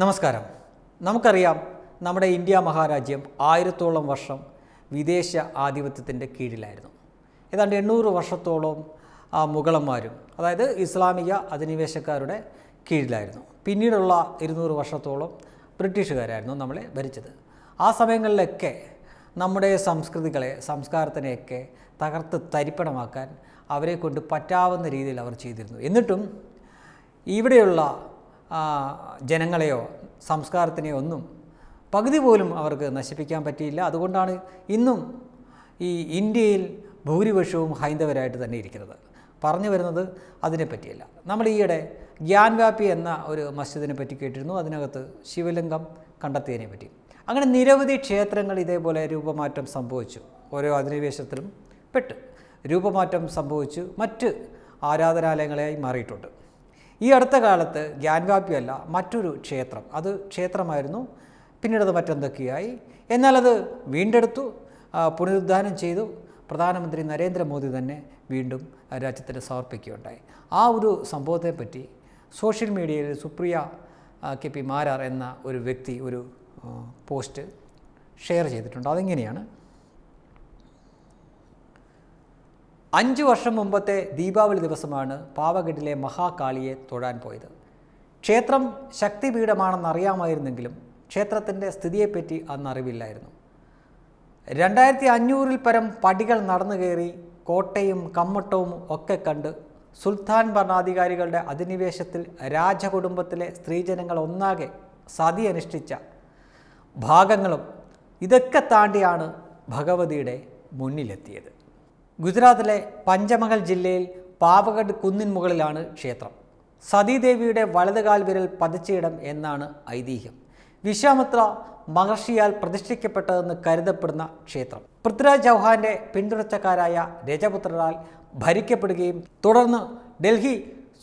നമസ്കാരം നമുക്കറിയാം നമ്മുടെ ഇന്ത്യ മഹാരാജ്യം ആയിരത്തോളം വർഷം വിദേശ ആധിപത്യത്തിൻ്റെ കീഴിലായിരുന്നു ഏതാണ്ട് എണ്ണൂറ് വർഷത്തോളം മുഗളന്മാരും അതായത് ഇസ്ലാമിക അധിനിവേശക്കാരുടെ കീഴിലായിരുന്നു പിന്നീടുള്ള ഇരുന്നൂറ് വർഷത്തോളം ബ്രിട്ടീഷുകാരായിരുന്നു നമ്മളെ ഭരിച്ചത് ആ സമയങ്ങളിലൊക്കെ നമ്മുടെ സംസ്കൃതികളെ സംസ്കാരത്തിനെയൊക്കെ തകർത്ത് തരിപ്പണമാക്കാൻ അവരെ കൊണ്ട് പറ്റാവുന്ന രീതിയിൽ അവർ ചെയ്തിരുന്നു എന്നിട്ടും ഇവിടെയുള്ള ജനങ്ങളെയോ സംസ്കാരത്തിനെയോ ഒന്നും പകുതി പോലും അവർക്ക് നശിപ്പിക്കാൻ പറ്റിയില്ല അതുകൊണ്ടാണ് ഇന്നും ഈ ഇന്ത്യയിൽ ഭൂരിപക്ഷവും ഹൈന്ദവരായിട്ട് തന്നെ ഇരിക്കുന്നത് പറഞ്ഞു വരുന്നത് അതിനെപ്പറ്റിയല്ല നമ്മൾ ഈയിടെ ഗ്യാൻവാപ്പി എന്ന ഒരു മസ്ജിദിനെ പറ്റി കേട്ടിരുന്നു അതിനകത്ത് ശിവലിംഗം കണ്ടെത്തിയതിനെ പറ്റി അങ്ങനെ നിരവധി ക്ഷേത്രങ്ങൾ ഇതേപോലെ രൂപമാറ്റം സംഭവിച്ചു ഓരോ അധിനിവേശത്തിലും പെട്ട് രൂപമാറ്റം സംഭവിച്ചു മറ്റ് ആരാധനാലയങ്ങളെയായി മാറിയിട്ടുണ്ട് ഈ അടുത്ത കാലത്ത് ജ്ഞാൻവാപ്യമല്ല മറ്റൊരു ക്ഷേത്രം അത് ക്ഷേത്രമായിരുന്നു പിന്നീട് അത് മറ്റെന്തൊക്കെയായി എന്നാലത് വീണ്ടെടുത്തു പുനരുദ്ധാനം ചെയ്തു പ്രധാനമന്ത്രി നരേന്ദ്രമോദി തന്നെ വീണ്ടും രാജ്യത്തിന് സമർപ്പിക്കുകയുണ്ടായി ആ ഒരു സംഭവത്തെപ്പറ്റി സോഷ്യൽ മീഡിയയിൽ സുപ്രിയ കെ പി മാരാർ എന്ന ഒരു വ്യക്തി ഒരു പോസ്റ്റ് ഷെയർ ചെയ്തിട്ടുണ്ട് അതിങ്ങനെയാണ് അഞ്ച് വർഷം മുമ്പത്തെ ദീപാവലി ദിവസമാണ് പാവഗഡിലെ മഹാകാളിയെ തൊഴാൻ പോയത് ക്ഷേത്രം ശക്തിപീഠമാണെന്നറിയാമായിരുന്നെങ്കിലും ക്ഷേത്രത്തിൻ്റെ സ്ഥിതിയെപ്പറ്റി അന്ന് അറിവില്ലായിരുന്നു രണ്ടായിരത്തി അഞ്ഞൂറിൽ പരം പടികൾ നടന്നു കയറി കോട്ടയും കമ്മട്ടവും ഒക്കെ കണ്ട് സുൽത്താൻ ഭരണാധികാരികളുടെ അധിനിവേശത്തിൽ രാജകുടുംബത്തിലെ സ്ത്രീജനങ്ങൾ ഒന്നാകെ സതി അനുഷ്ഠിച്ച ഭാഗങ്ങളും ഇതൊക്കെ താണ്ടിയാണ് ഭഗവതിയുടെ മുന്നിലെത്തിയത് ഗുജറാത്തിലെ പഞ്ചമഹൽ ജില്ലയിൽ പാവഗഡ് കുന്നിൻ മുകളിലാണ് ക്ഷേത്രം സതീദേവിയുടെ വലതുകാൽ വിരൽ പതിച്ചയിടം എന്നാണ് ഐതിഹ്യം വിശ്വാമിത്ര മഹർഷിയാൽ പ്രതിഷ്ഠിക്കപ്പെട്ടതെന്ന് കരുതപ്പെടുന്ന ക്ഷേത്രം പൃഥ്വിരാജ് ചൗഹാന്റെ പിന്തുണച്ചക്കാരായ രജപുത്രരാൽ ഭരിക്കപ്പെടുകയും തുടർന്ന് ഡൽഹി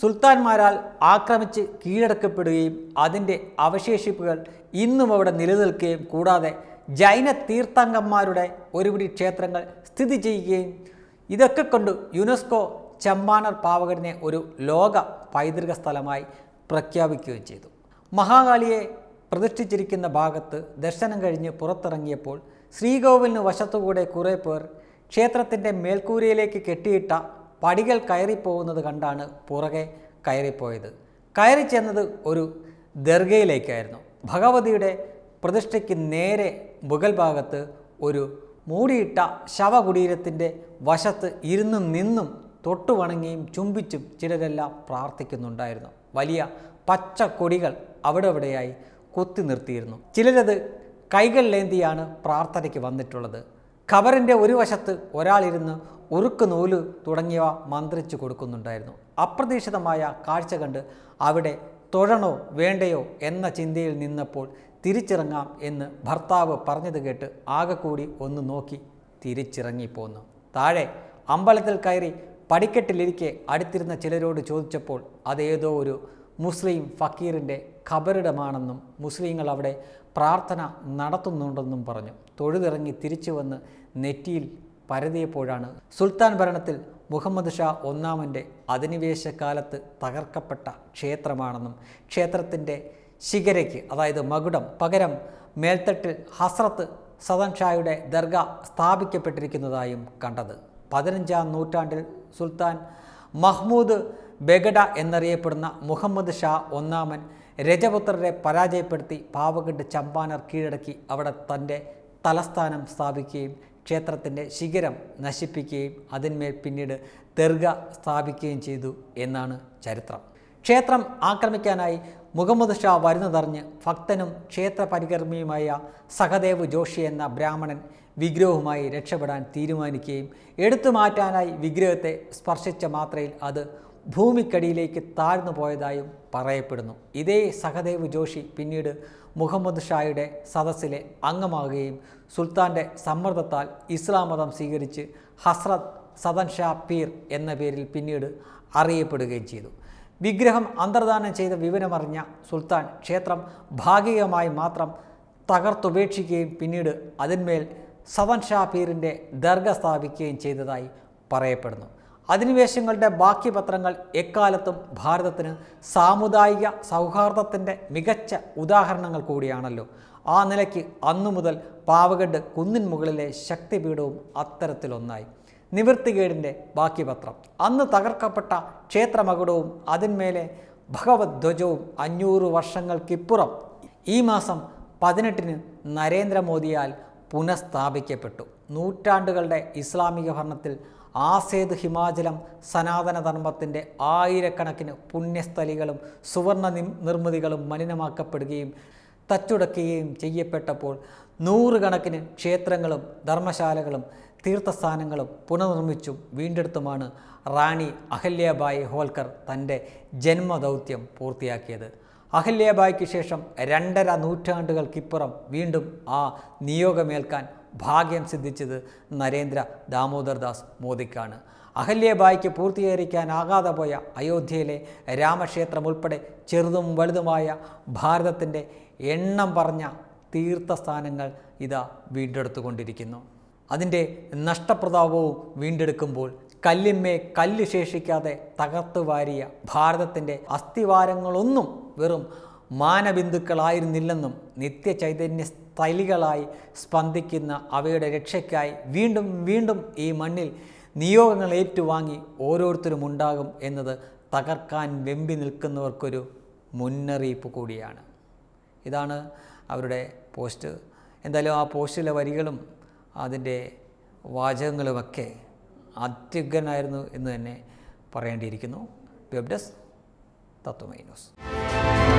സുൽത്താൻമാരാൽ ആക്രമിച്ച് കീഴടക്കപ്പെടുകയും അതിൻ്റെ അവശേഷിപ്പുകൾ ഇന്നും അവിടെ നിലനിൽക്കുകയും കൂടാതെ ജൈന തീർത്ഥാംഗന്മാരുടെ ഒരുപിടി ക്ഷേത്രങ്ങൾ സ്ഥിതി ചെയ്യുകയും ഇതൊക്കെ കൊണ്ട് യുനെസ്കോ ചെമ്പാനർ പാവകടിനെ ഒരു ലോക പൈതൃക സ്ഥലമായി പ്രഖ്യാപിക്കുകയും ചെയ്തു മഹാകാളിയെ പ്രതിഷ്ഠിച്ചിരിക്കുന്ന ഭാഗത്ത് ദർശനം കഴിഞ്ഞ് പുറത്തിറങ്ങിയപ്പോൾ ശ്രീകോവിലിന് വശത്തുകൂടെ കുറേ പേർ ക്ഷേത്രത്തിൻ്റെ മേൽക്കൂരയിലേക്ക് കെട്ടിയിട്ട പടികൾ കയറിപ്പോകുന്നത് കണ്ടാണ് പുറകെ കയറിപ്പോയത് കയറി ചെന്നത് ഒരു ദർഗയിലേക്കായിരുന്നു ഭഗവതിയുടെ പ്രതിഷ്ഠയ്ക്ക് നേരെ മുഗൾ ഭാഗത്ത് ഒരു മൂടിയിട്ട ശവകുടീരത്തിൻ്റെ വശത്ത് ഇരുന്നും നിന്നും തൊട്ടുവണങ്ങിയും ചുംബിച്ചും ചിലരെല്ലാം പ്രാർത്ഥിക്കുന്നുണ്ടായിരുന്നു വലിയ പച്ച അവിടെ അവിടെവിടെയായി കൊത്തി നിർത്തിയിരുന്നു ചിലരത് കൈകളിലേന്തിയാണ് പ്രാർത്ഥനയ്ക്ക് വന്നിട്ടുള്ളത് ഖബറിൻ്റെ ഒരു വശത്ത് ഒരാളിരുന്ന് ഉറുക്ക് നൂല് തുടങ്ങിയവ മന്ത്രിച്ചു കൊടുക്കുന്നുണ്ടായിരുന്നു അപ്രതീക്ഷിതമായ കാഴ്ച കണ്ട് അവിടെ തൊഴണോ വേണ്ടയോ എന്ന ചിന്തയിൽ നിന്നപ്പോൾ തിരിച്ചിറങ്ങാം എന്ന് ഭർത്താവ് പറഞ്ഞത് കേട്ട് ആകെക്കൂടി ഒന്ന് നോക്കി തിരിച്ചിറങ്ങിപ്പോന്നു താഴെ അമ്പലത്തിൽ കയറി പടിക്കെട്ടിലിരിക്കെ അടുത്തിരുന്ന ചിലരോട് ചോദിച്ചപ്പോൾ അതേതോ ഒരു മുസ്ലിം ഫക്കീറിൻ്റെ ഖബറിടമാണെന്നും മുസ്ലിങ്ങൾ അവിടെ പ്രാർത്ഥന നടത്തുന്നുണ്ടെന്നും പറഞ്ഞു തൊഴുതിറങ്ങി തിരിച്ചു വന്ന് നെറ്റിയിൽ പരതിയപ്പോഴാണ് സുൽത്താൻ ഭരണത്തിൽ മുഹമ്മദ് ഷാ ഒന്നാമൻ്റെ അധിനിവേശ തകർക്കപ്പെട്ട ക്ഷേത്രമാണെന്നും ക്ഷേത്രത്തിൻ്റെ ശിഖരയ്ക്ക് അതായത് മകുടം പകരം മേൽത്തട്ടിൽ ഹസ്രത്ത് സദൻഷായുടെ ദർഗ സ്ഥാപിക്കപ്പെട്ടിരിക്കുന്നതായും കണ്ടത് പതിനഞ്ചാം നൂറ്റാണ്ടിൽ സുൽത്താൻ മഹ്മൂദ് ബെഗഡ എന്നറിയപ്പെടുന്ന മുഹമ്മദ് ഷാ ഒന്നാമൻ രജപുത്രരെ പരാജയപ്പെടുത്തി പാവഗഡ് ചമ്പാനർ കീഴടക്കി അവിടെ തൻ്റെ തലസ്ഥാനം സ്ഥാപിക്കുകയും ക്ഷേത്രത്തിൻ്റെ ശിഖരം നശിപ്പിക്കുകയും അതിന്മേൽ പിന്നീട് ദർഗ സ്ഥാപിക്കുകയും ചെയ്തു എന്നാണ് ചരിത്രം ക്ഷേത്രം ആക്രമിക്കാനായി മുഹമ്മദ് ഷാ വരുന്നതറിഞ്ഞ് ഭക്തനും ക്ഷേത്ര പരികർമ്മിയുമായ സഹദേവ് ജോഷി എന്ന ബ്രാഹ്മണൻ വിഗ്രഹവുമായി രക്ഷപ്പെടാൻ തീരുമാനിക്കുകയും എടുത്തു മാറ്റാനായി വിഗ്രഹത്തെ സ്പർശിച്ച മാത്രയിൽ അത് ഭൂമിക്കടിയിലേക്ക് താഴ്ന്നു പോയതായും പറയപ്പെടുന്നു ഇതേ സഹദേവ് ജോഷി പിന്നീട് മുഹമ്മദ് ഷായുടെ സദസ്സിലെ അംഗമാകുകയും സുൽത്താൻ്റെ സമ്മർദ്ദത്താൽ ഇസ്ലാം മതം സ്വീകരിച്ച് ഹസ്രത് സദൻ ഷാ പീർ എന്ന പേരിൽ പിന്നീട് അറിയപ്പെടുകയും ചെയ്തു വിഗ്രഹം അന്തർദാനം ചെയ്ത വിവരമറിഞ്ഞ സുൽത്താൻ ക്ഷേത്രം ഭാഗികമായി മാത്രം തകർത്തുപേക്ഷിക്കുകയും പിന്നീട് അതിന്മേൽ സവൻ ഷാ പീറിൻ്റെ ദർഗ സ്ഥാപിക്കുകയും ചെയ്തതായി പറയപ്പെടുന്നു അധിനിവേശങ്ങളുടെ ബാക്കി പത്രങ്ങൾ എക്കാലത്തും ഭാരതത്തിന് സാമുദായിക സൗഹാർദ്ദത്തിൻ്റെ മികച്ച ഉദാഹരണങ്ങൾ കൂടിയാണല്ലോ ആ നിലയ്ക്ക് അന്നു മുതൽ പാവഗഡ് കുന്നിൻ മുകളിലെ ശക്തിപീഠവും അത്തരത്തിലൊന്നായി നിവൃത്തികേടിൻ്റെ ബാക്കിപത്രം അന്ന് തകർക്കപ്പെട്ട ക്ഷേത്രമകുടവും അതിന്മേലെ ഭഗവത് ധ്വജവും അഞ്ഞൂറ് വർഷങ്ങൾക്കിപ്പുറം ഈ മാസം പതിനെട്ടിന് നരേന്ദ്രമോദിയാൽ പുനഃസ്ഥാപിക്കപ്പെട്ടു നൂറ്റാണ്ടുകളുടെ ഇസ്ലാമിക ഭരണത്തിൽ ആസേത് ഹിമാചലം സനാതനധർമ്മത്തിൻ്റെ ആയിരക്കണക്കിന് പുണ്യസ്ഥലികളും സുവർണ നിർമ്മിതികളും മലിനമാക്കപ്പെടുകയും തച്ചുടക്കുകയും ചെയ്യപ്പെട്ടപ്പോൾ നൂറുകണക്കിന് ക്ഷേത്രങ്ങളും ധർമ്മശാലകളും തീർത്ഥസ്ഥാനങ്ങളും പുനർനിർമ്മിച്ചും വീണ്ടെടുത്തുമാണ് റാണി അഹല്യബായി ഹോൽക്കർ തൻ്റെ ജന്മദൗത്യം പൂർത്തിയാക്കിയത് അഹല്യബായിക്ക് ശേഷം രണ്ടര നൂറ്റാണ്ടുകൾക്കിപ്പുറം വീണ്ടും ആ നിയോഗമേൽക്കാൻ ഭാഗ്യം സിദ്ധിച്ചത് നരേന്ദ്ര ദാമോദർ ദാസ് മോദിക്കാണ് അഹല്യബായിക്ക് പൂർത്തീകരിക്കാനാകാതെ പോയ അയോധ്യയിലെ രാമക്ഷേത്രം ഉൾപ്പെടെ ചെറുതും വലുതുമായ ഭാരതത്തിൻ്റെ എണ്ണം പറഞ്ഞ തീർത്ഥസ്ഥാനങ്ങൾ ഇതാ വീണ്ടെടുത്തുകൊണ്ടിരിക്കുന്നു അതിൻ്റെ നഷ്ടപ്രതാപവും വീണ്ടെടുക്കുമ്പോൾ കല്ലിന്മേ കല്ല് ശേഷിക്കാതെ തകർത്തു വാരിയ ഭാരതത്തിൻ്റെ അസ്ഥിവാരങ്ങളൊന്നും വെറും മാനബിന്ദുക്കളായിരുന്നില്ലെന്നും നിത്യചൈതന്യ സ്ഥലികളായി സ്പന്ദിക്കുന്ന അവയുടെ രക്ഷയ്ക്കായി വീണ്ടും വീണ്ടും ഈ മണ്ണിൽ നിയോഗങ്ങൾ ഏറ്റുവാങ്ങി ഓരോരുത്തരും ഉണ്ടാകും എന്നത് തകർക്കാൻ വെമ്പി നിൽക്കുന്നവർക്കൊരു മുന്നറിയിപ്പ് കൂടിയാണ് ഇതാണ് അവരുടെ പോസ്റ്റ് എന്തായാലും ആ പോസ്റ്റിലെ വരികളും അതിൻ്റെ വാചകങ്ങളുമൊക്കെ അത്യുഗ്രനായിരുന്നു എന്ന് തന്നെ പറയേണ്ടിയിരിക്കുന്നു വെബ് തത്വമൈനോസ് തത്വമൈ